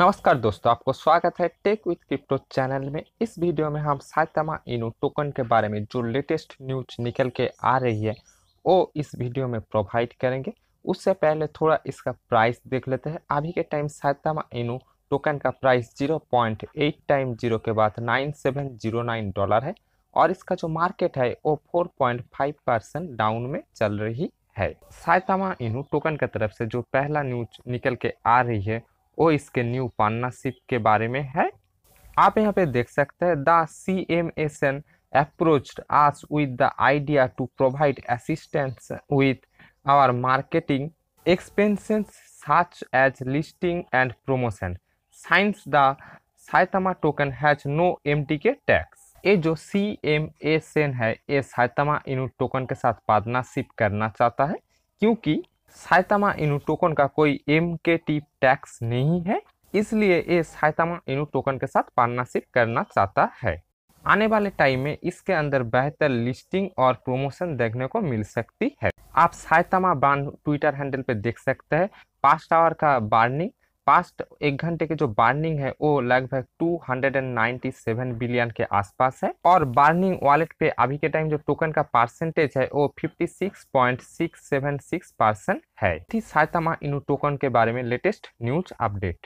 नमस्कार दोस्तों आपको स्वागत है टेक विद क्रिप्टो चैनल में इस वीडियो में हम साइतमा इनू टोकन के बारे में जो लेटेस्ट न्यूज निकल के आ रही है वो इस वीडियो में प्रोवाइड करेंगे उससे पहले थोड़ा इसका प्राइस देख लेते हैं अभी के टाइम साइतमा इनू टोकन का प्राइस 0.8 टाइम जीरो के बाद nine seven zero nine dollar है और इसका जो मार्केट है वो four point five percent down में चल रही है साइतमा इनू टोकन की तरफ से जो पहला न्यूज निकल के आ रही है वो इसके न्यू पार्टनरशिप के बारे में है आप यहाँ पे देख सकते हैं the C M S N approached us with the idea to provide assistance with our marketing expenses such as listing and promotion since the Saitama token has no MTK tax ये जो सी एम ए सेन है ये साइतमा इनू token के साथ partnership करना चाहता है क्योंकि साइतामा इनू टोकन का कोई एम के टी टैक्स नहीं है इसलिए ये साइतामा इनू टोकन के साथ पार्टनरशिप करना चाहता है आने वाले टाइम में इसके अंदर बेहतर लिस्टिंग और प्रमोशन देखने को मिल सकती है आप साइतामा बांध ट्विटर हैंडल पे देख सकते हैं पास्ट आवर का बार्निंग पास्ट एक घंटे के जो बर्निंग है वो लगभग 297 बिलियन के आसपास है और बर्निंग वॉलेट पे अभी के टाइम जो टोकन का परसेंटेज है वो 56.676 परसेंट है थी साइतामा इनु टोकन के बारे में लेटेस्ट न्यूज अपडेट